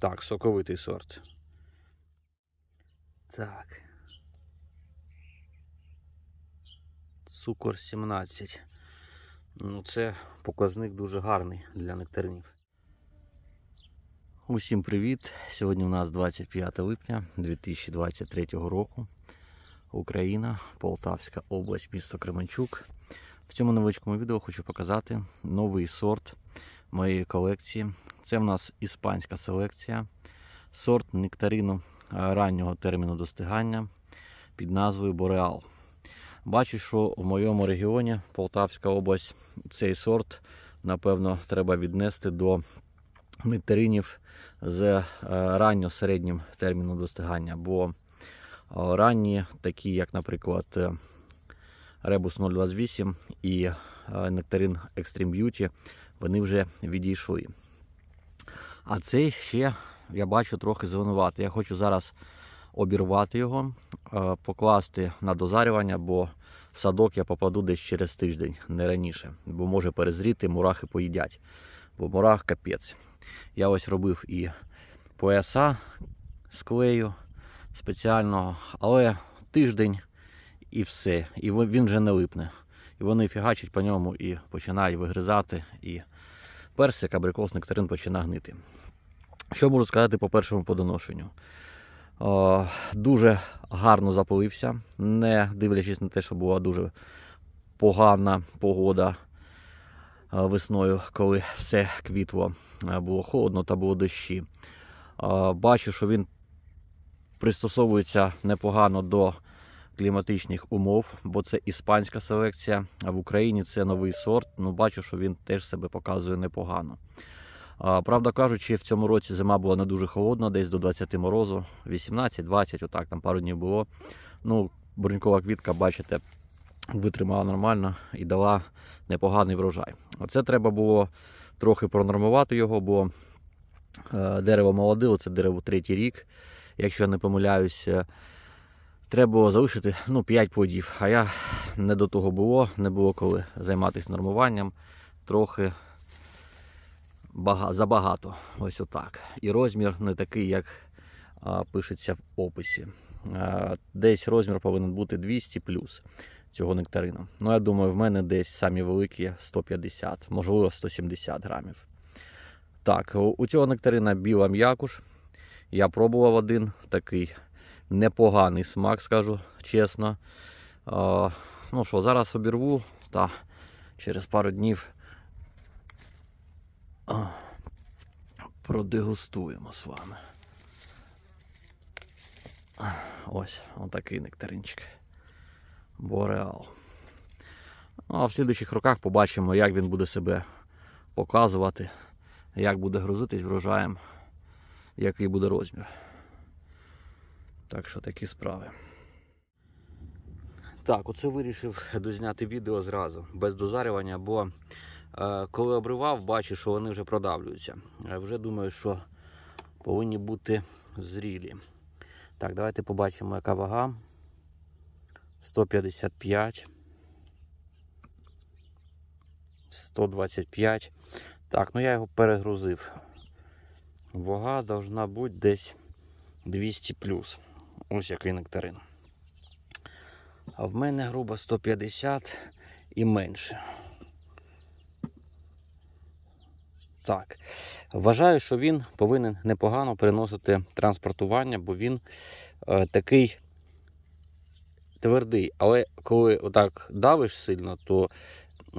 Так, соковитий сорт. Так. Цукор 17. Ну, це показник дуже гарний для нектаринів. Усім привіт! Сьогодні у нас 25 липня 2023 року. Україна, Полтавська область, місто Кременчук. В цьому невеличкому відео хочу показати новий сорт моєї колекції. Це в нас іспанська селекція, сорт нектарину е, раннього терміну достигання під назвою Бореал. Бачу, що в моєму регіоні Полтавська область цей сорт, напевно, треба віднести до нектаринів з е, ранньо-середнім терміном достигання. Бо е, ранні, такі, як, наприклад, Ребус 028 і Нектарин Extreme Beauty вони вже відійшли. А цей ще, я бачу, трохи звинуватий. Я хочу зараз обірвати його, е, покласти на дозарювання, бо в садок я попаду десь через тиждень, не раніше, бо може перезріти, мурахи поїдять. Бо мурах капець. Я ось робив і пояса з клею спеціального, але тиждень і все. І він вже не липне. І вони фігачать по ньому і починають вигризати. І персик, абрикос, нектарин починає гнити. Що можу сказати по першому подоношенню? О, дуже гарно запалився, не дивлячись на те, що була дуже погана погода е, весною, коли все квітло е, було холодно та було дощі. Е, бачу, що він пристосовується непогано до кліматичних умов, бо це іспанська селекція. А в Україні це новий сорт. Ну, бачу, що він теж себе показує непогано. А, правда кажучи, в цьому році зима була не дуже холодна, десь до 20 морозу, 18-20, отак там пару днів було. Ну, Бурнькова квітка, бачите, витримала нормально і дала непоганий врожай. Оце треба було трохи пронормувати його, бо е, дерево молодило, це дерево третій рік. Якщо я не помиляюся треба було залишити ну, 5 плодів. А я не до того було, не було коли займатися нормуванням. Трохи забагато. Ось отак. І розмір не такий, як а, пишеться в описі. А, десь розмір повинен бути 200 плюс цього нектарину. Ну, я думаю, в мене десь самі великі 150, можливо, 170 грамів. Так, у цього нектарина біла м'якуш. Я пробував один такий непоганий смак, скажу чесно. Е, ну що, зараз обірву та через пару днів продегустуємо з вами. Ось, отакий нектаринчик. Бореал. Ну, а в слідуючих роках побачимо, як він буде себе показувати, як буде грузитись врожаєм, який буде розмір. Так що такі справи. Так, оце вирішив дозняти відео зразу, без дозарювання, бо е, коли обривав, бачу, що вони вже продавлюються. Я е, вже думаю, що повинні бути зрілі. Так, давайте побачимо, яка вага. 155. 125. Так, ну я його перегрузив. Вага должна бути десь 200 плюс. Ось який нектарин. А в мене грубо 150 і менше. Так, вважаю, що він повинен непогано приносити транспортування, бо він е, такий твердий, але коли отак давиш сильно, то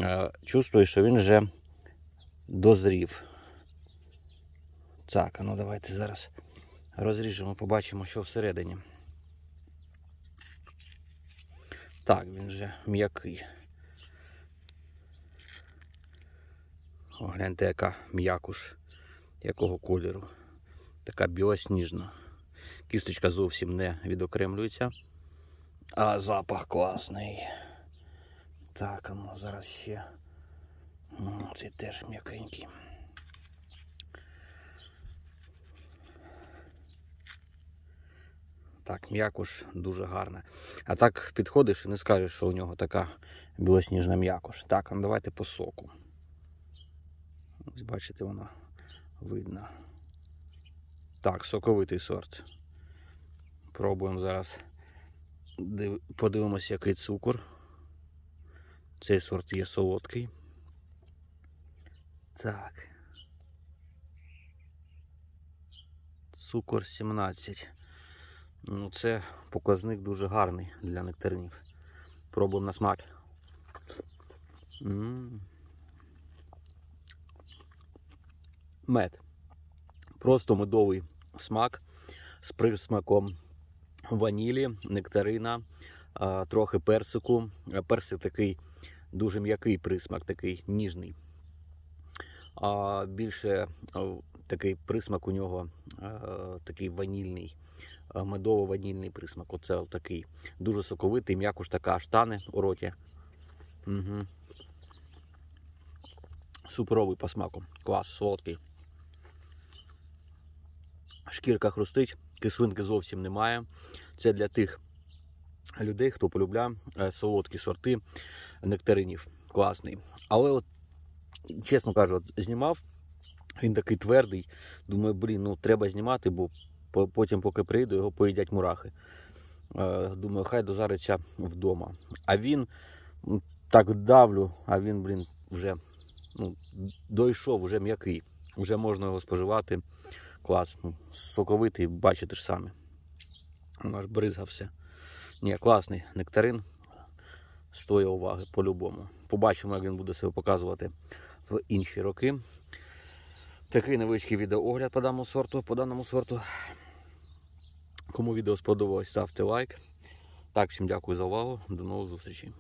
е, чувствуєш, що він вже дозрів. Так, ну давайте зараз розріжемо, побачимо, що всередині. так, він вже м'який. Гляньте, яка м'якуш, якого кольору. Така білосніжна. Кісточка зовсім не відокремлюється. А запах класний. Так, ну зараз ще. Ну, Цей теж м'якенький. Так, м'якош дуже гарна. А так підходиш і не скажеш, що у нього така білосніжна м'якош. Так, ну давайте по соку. Ось бачите, вона видно. Так, соковитий сорт. Пробуємо зараз. Подивимося, який цукор. Цей сорт є солодкий. Так. Цукор 17. Ну Це показник дуже гарний для нектаринів. Пробуємо на смак. М -м -м. Мед. Просто медовий смак з присмаком ванілі, нектарина, трохи персику. Персик такий дуже м'який присмак, такий ніжний. А Більше такий присмак у нього такий ванільний. Е, медово-ванільний присмак. Оце такий. Дуже соковитий, м'яко ж така штани у роті. Угу. Суперовий по смаку. Клас, солодкий. Шкірка хрустить, кислинки зовсім немає. Це для тих людей, хто полюбляє е, солодкі сорти нектаринів. Класний. Але, от, чесно кажу, знімав. Він такий твердий. Думаю, блін, ну треба знімати, бо Потім, поки прийду, його поїдять мурахи. Е, думаю, хай дозариться вдома. А він так давлю, а він, блін, вже ну, дойшов, вже м'який. Вже можна його споживати. Клас, ну, соковитий, бачите ж самі. Ну, аж бризгався. Ні, класний нектарин. Стоїть уваги по-любому. Побачимо, як він буде себе показувати в інші роки. Такий невеличкий відеоогляд по даному сорту, по даному сорту. Кому відео сподобалось, ставте лайк. Так, всім дякую за увагу. До нових зустрічей.